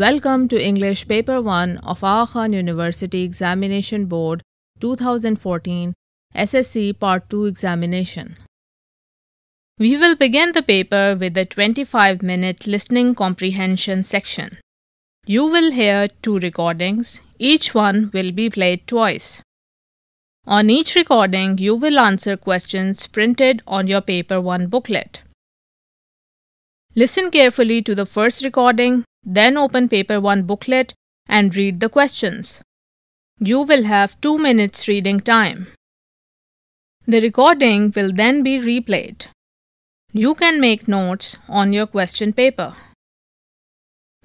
Welcome to English Paper 1 of Aga Khan University Examination Board 2014 SSC Part 2 examination. We will begin the paper with a 25 minute listening comprehension section. You will hear two recordings, each one will be played twice. On each recording, you will answer questions printed on your Paper 1 booklet. Listen carefully to the first recording then open paper 1 booklet and read the questions. You will have 2 minutes reading time. The recording will then be replayed. You can make notes on your question paper.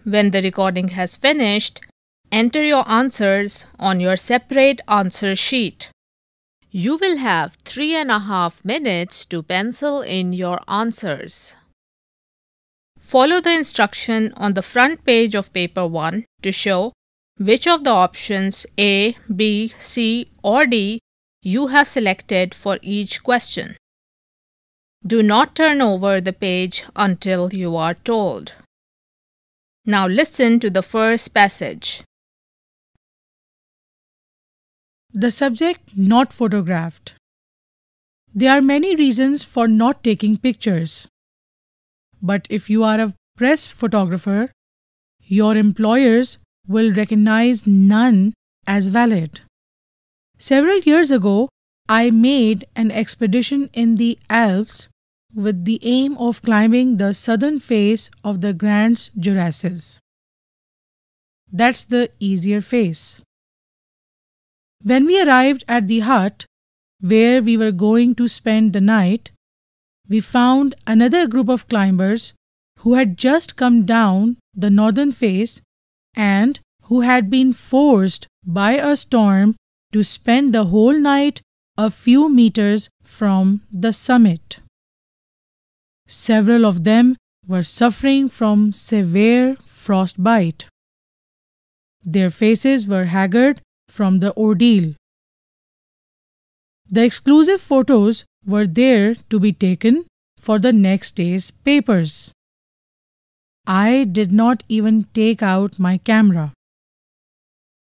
When the recording has finished, enter your answers on your separate answer sheet. You will have three and a half minutes to pencil in your answers. Follow the instruction on the front page of paper 1 to show which of the options A, B, C or D you have selected for each question. Do not turn over the page until you are told. Now listen to the first passage. The subject not photographed. There are many reasons for not taking pictures. But if you are a press photographer, your employers will recognize none as valid. Several years ago, I made an expedition in the Alps with the aim of climbing the southern face of the Grand Jurasses. That's the easier face. When we arrived at the hut where we were going to spend the night, we found another group of climbers who had just come down the northern face and who had been forced by a storm to spend the whole night a few meters from the summit. Several of them were suffering from severe frostbite. Their faces were haggard from the ordeal. The exclusive photos were there to be taken for the next day's papers. I did not even take out my camera.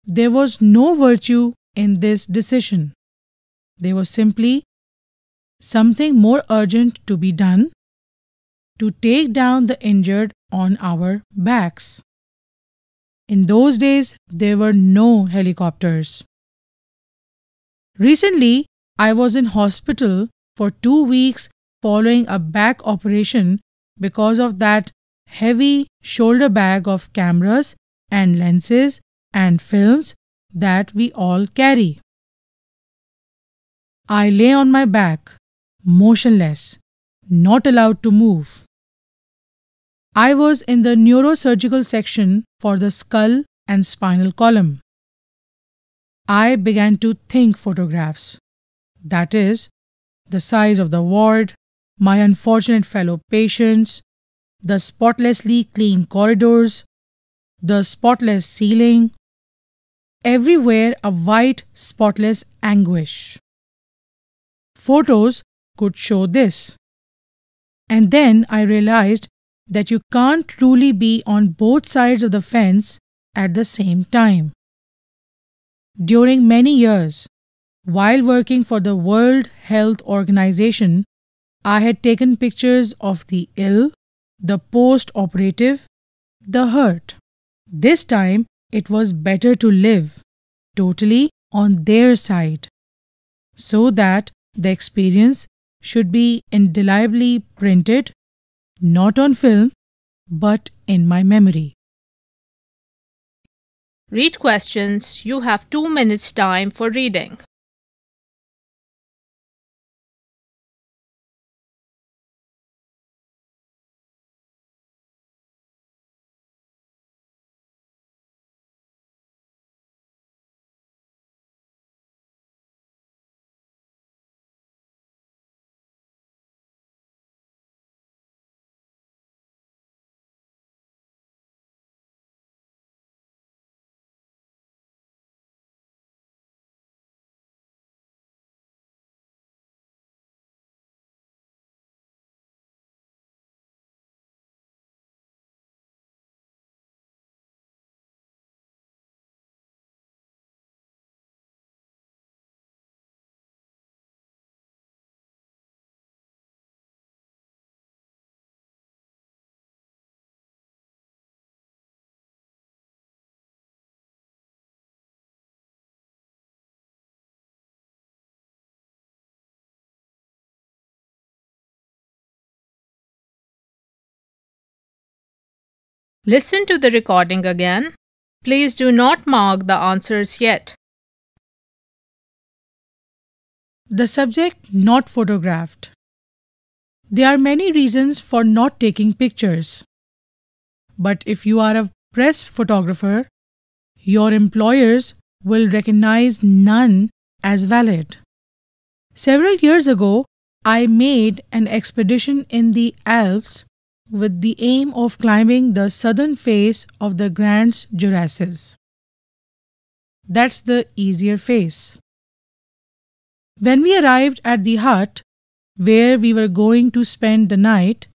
There was no virtue in this decision. There was simply something more urgent to be done to take down the injured on our backs. In those days, there were no helicopters. Recently, I was in hospital for two weeks following a back operation because of that heavy shoulder bag of cameras and lenses and films that we all carry. I lay on my back, motionless, not allowed to move. I was in the neurosurgical section for the skull and spinal column. I began to think photographs, that is, the size of the ward, my unfortunate fellow patients, the spotlessly clean corridors, the spotless ceiling, everywhere a white, spotless anguish. Photos could show this. And then I realized that you can't truly be on both sides of the fence at the same time. During many years, while working for the World Health Organization, I had taken pictures of the ill, the post operative, the hurt. This time, it was better to live totally on their side so that the experience should be indelibly printed not on film but in my memory. Read questions. You have two minutes time for reading. Listen to the recording again. Please do not mark the answers yet. The subject not photographed. There are many reasons for not taking pictures. But if you are a press photographer, your employers will recognize none as valid. Several years ago, I made an expedition in the Alps with the aim of climbing the southern face of the Grand Jurasses. That's the easier face. When we arrived at the hut where we were going to spend the night,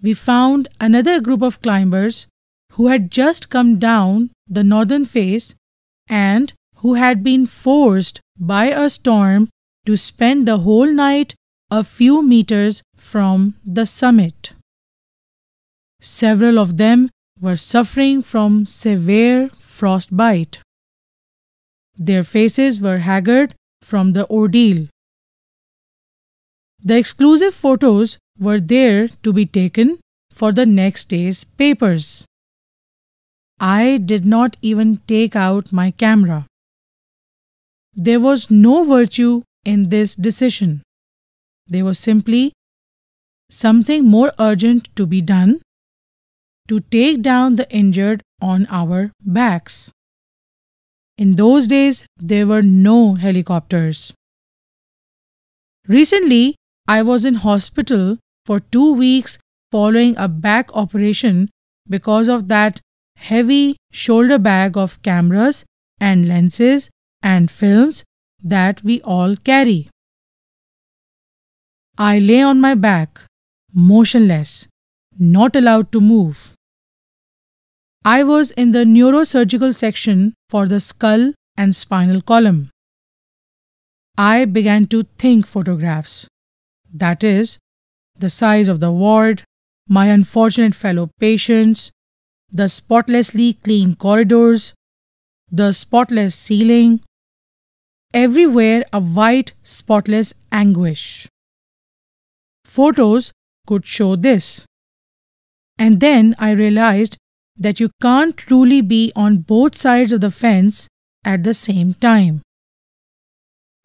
we found another group of climbers who had just come down the northern face and who had been forced by a storm to spend the whole night a few meters from the summit. Several of them were suffering from severe frostbite. Their faces were haggard from the ordeal. The exclusive photos were there to be taken for the next day's papers. I did not even take out my camera. There was no virtue in this decision. There was simply something more urgent to be done to take down the injured on our backs. In those days, there were no helicopters. Recently, I was in hospital for two weeks following a back operation because of that heavy shoulder bag of cameras and lenses and films that we all carry. I lay on my back, motionless, not allowed to move. I was in the neurosurgical section for the skull and spinal column. I began to think photographs. That is, the size of the ward, my unfortunate fellow patients, the spotlessly clean corridors, the spotless ceiling, everywhere a white, spotless anguish. Photos could show this. And then I realized that you can't truly be on both sides of the fence at the same time.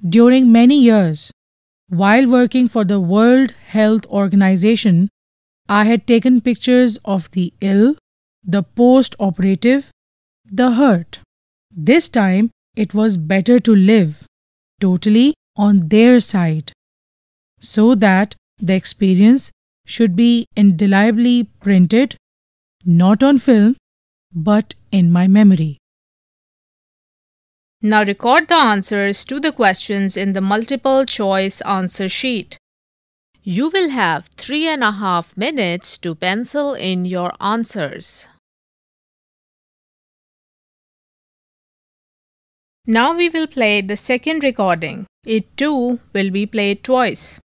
During many years, while working for the World Health Organization, I had taken pictures of the ill, the post operative, the hurt. This time, it was better to live totally on their side so that the experience should be indelibly printed not on film, but in my memory. Now record the answers to the questions in the multiple choice answer sheet. You will have three and a half minutes to pencil in your answers. Now we will play the second recording. It too will be played twice.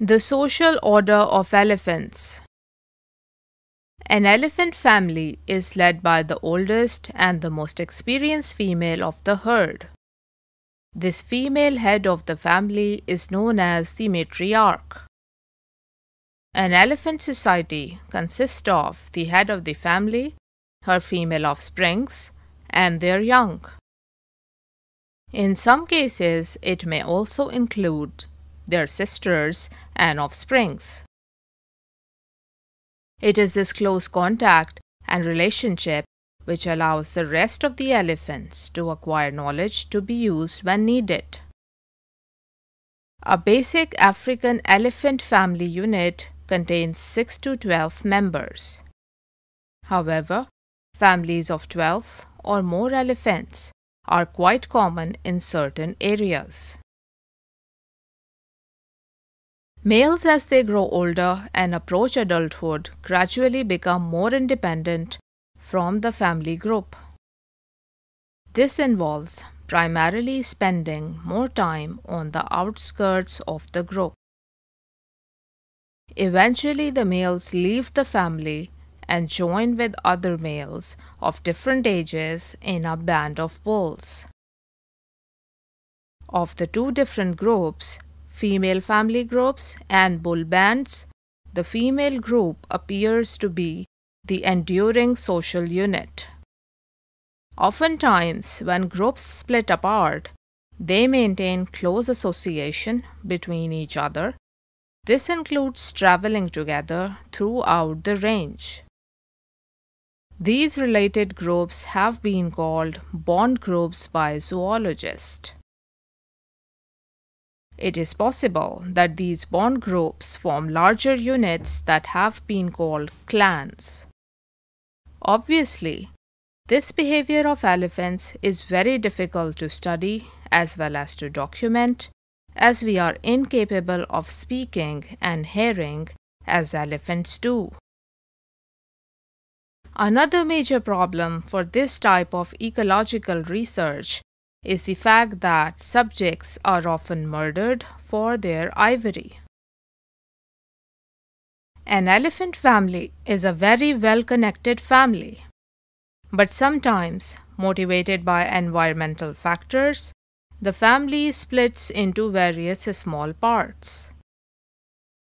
The social order of elephants. An elephant family is led by the oldest and the most experienced female of the herd. This female head of the family is known as the matriarch. An elephant society consists of the head of the family, her female offsprings, and their young. In some cases, it may also include their sisters, and offsprings. It is this close contact and relationship which allows the rest of the elephants to acquire knowledge to be used when needed. A basic African elephant family unit contains 6 to 12 members. However, families of 12 or more elephants are quite common in certain areas. Males, as they grow older and approach adulthood, gradually become more independent from the family group. This involves primarily spending more time on the outskirts of the group. Eventually, the males leave the family and join with other males of different ages in a band of bulls. Of the two different groups, female family groups, and bull bands, the female group appears to be the enduring social unit. Oftentimes, when groups split apart, they maintain close association between each other. This includes traveling together throughout the range. These related groups have been called bond groups by zoologists. It is possible that these bond groups form larger units that have been called clans. Obviously, this behavior of elephants is very difficult to study as well as to document, as we are incapable of speaking and hearing as elephants do. Another major problem for this type of ecological research is the fact that subjects are often murdered for their ivory. An elephant family is a very well connected family. But sometimes, motivated by environmental factors, the family splits into various small parts.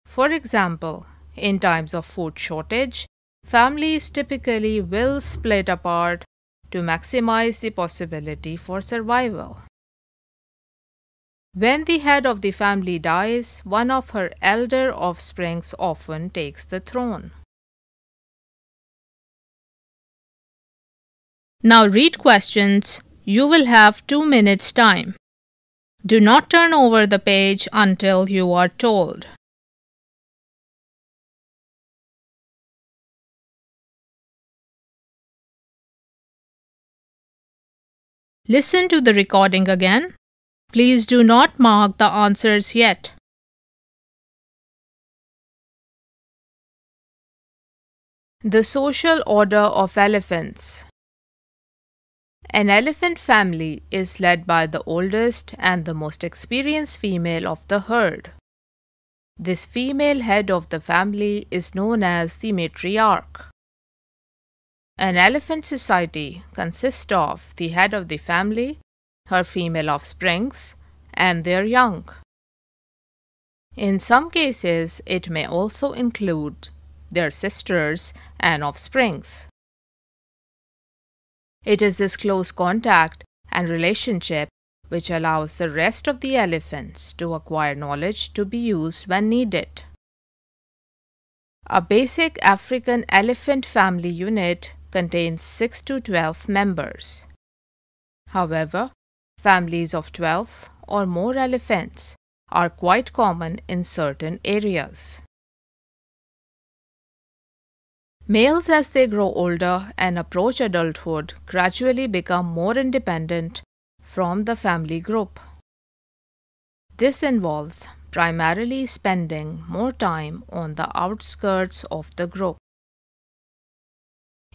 For example, in times of food shortage, families typically will split apart to maximize the possibility for survival. When the head of the family dies, one of her elder offsprings often takes the throne. Now read questions. You will have two minutes time. Do not turn over the page until you are told. Listen to the recording again. Please do not mark the answers yet. The social order of elephants. An elephant family is led by the oldest and the most experienced female of the herd. This female head of the family is known as the matriarch. An elephant society consists of the head of the family, her female offsprings, and their young. In some cases, it may also include their sisters and offsprings. It is this close contact and relationship which allows the rest of the elephants to acquire knowledge to be used when needed. A basic African elephant family unit contains 6 to 12 members. However, families of 12 or more elephants are quite common in certain areas. Males as they grow older and approach adulthood gradually become more independent from the family group. This involves primarily spending more time on the outskirts of the group.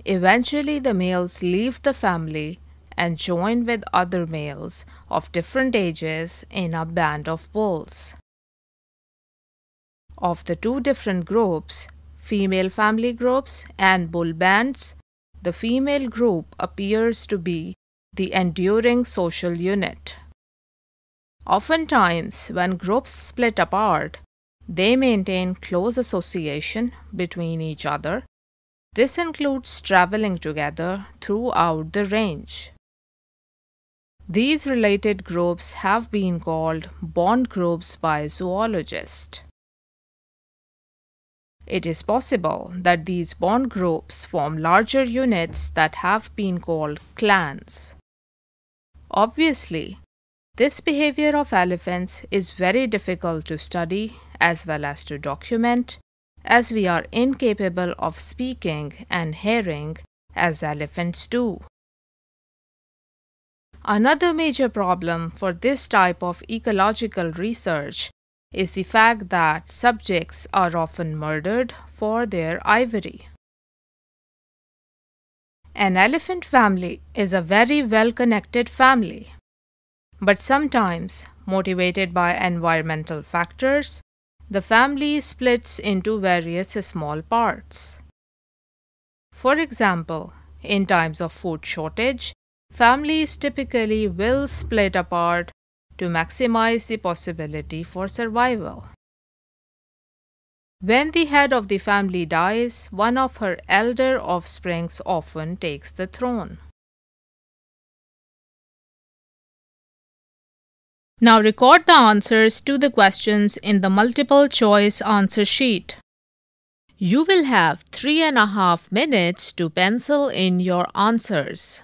Eventually, the males leave the family and join with other males of different ages in a band of bulls. Of the two different groups, female family groups and bull bands, the female group appears to be the enduring social unit. Oftentimes, when groups split apart, they maintain close association between each other this includes traveling together throughout the range. These related groups have been called bond groups by zoologists. It is possible that these bond groups form larger units that have been called clans. Obviously, this behavior of elephants is very difficult to study as well as to document as we are incapable of speaking and hearing as elephants do. Another major problem for this type of ecological research is the fact that subjects are often murdered for their ivory. An elephant family is a very well connected family, but sometimes, motivated by environmental factors, the family splits into various small parts. For example, in times of food shortage, families typically will split apart to maximize the possibility for survival. When the head of the family dies, one of her elder offsprings often takes the throne. Now record the answers to the questions in the multiple choice answer sheet. You will have three and a half minutes to pencil in your answers.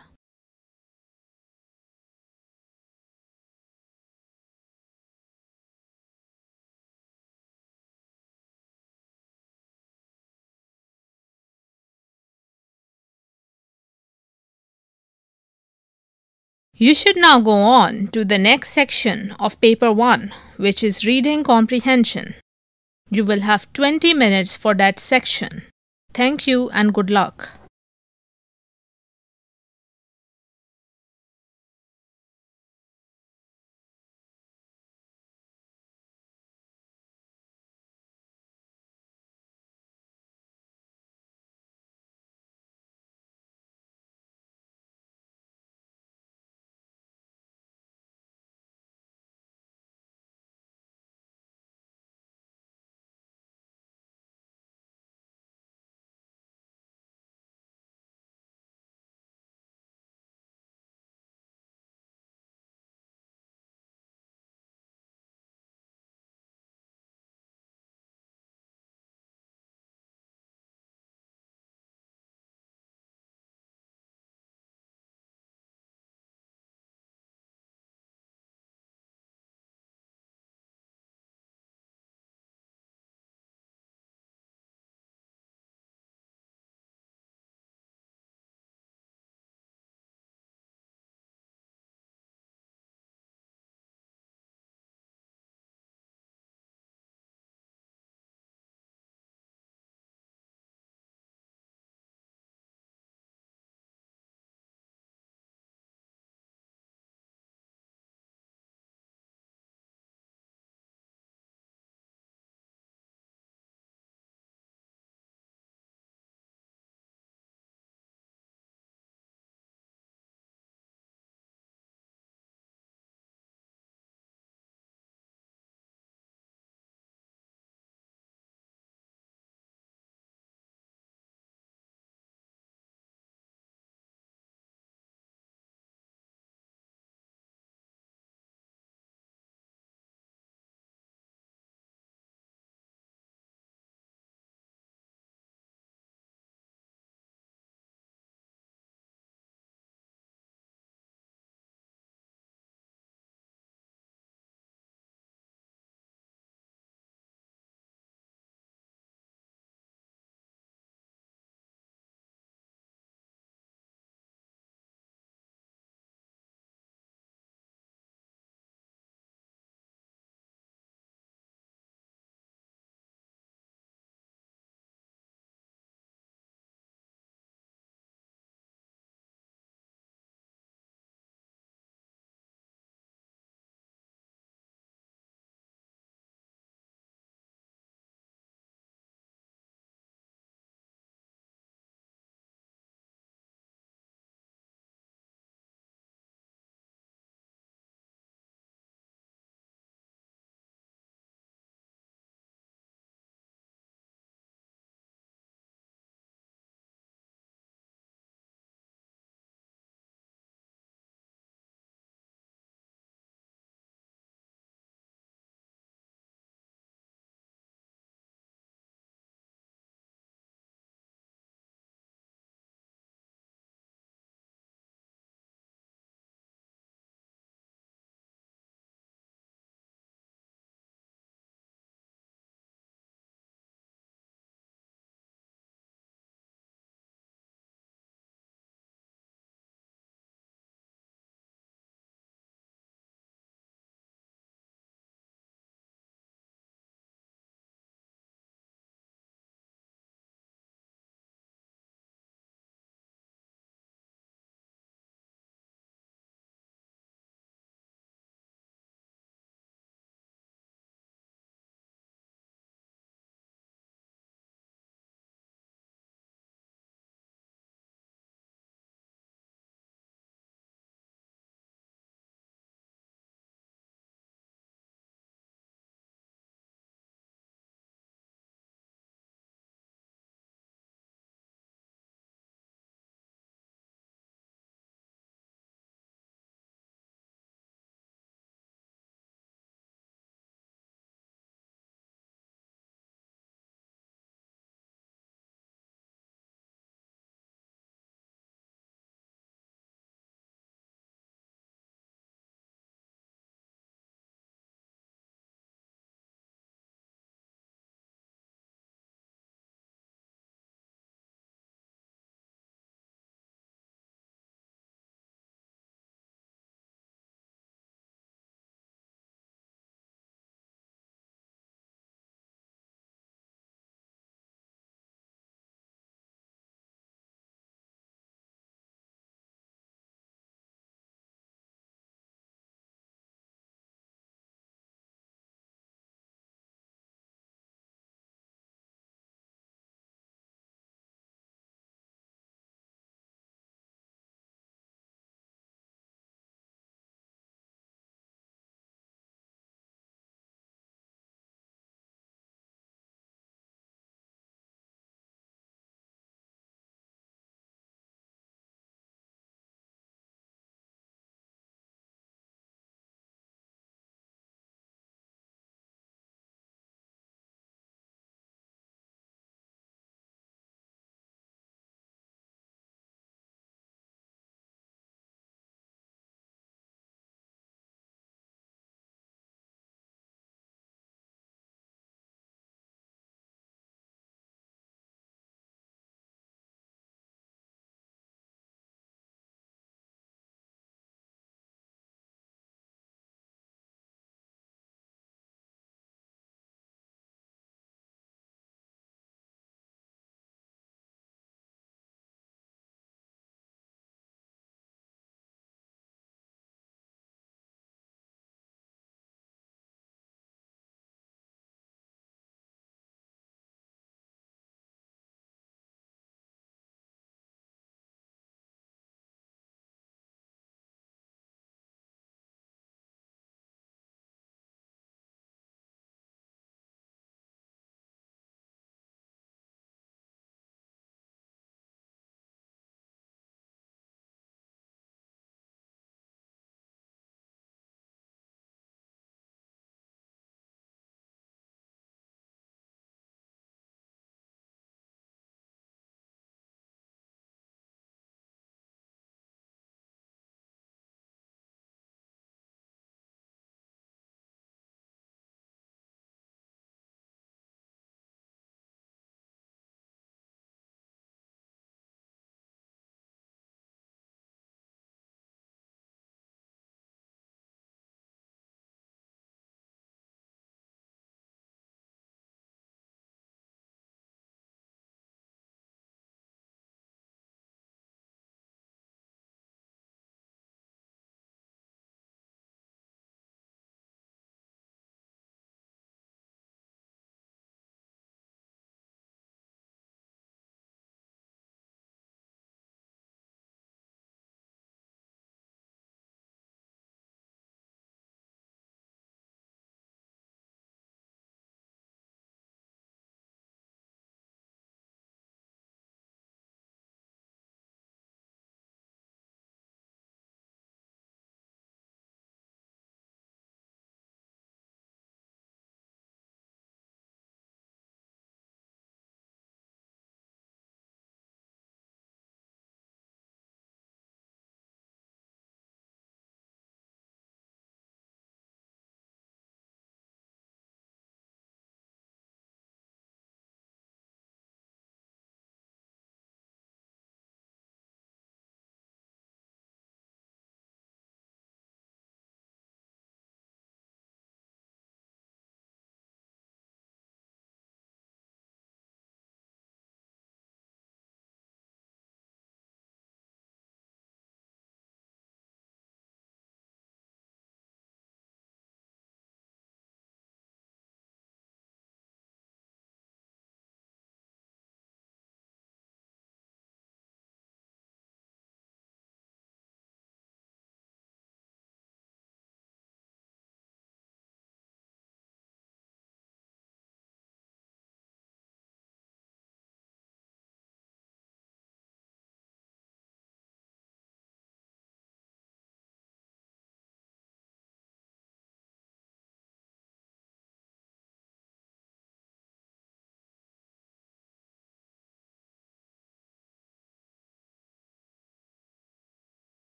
You should now go on to the next section of paper 1 which is reading comprehension. You will have 20 minutes for that section. Thank you and good luck.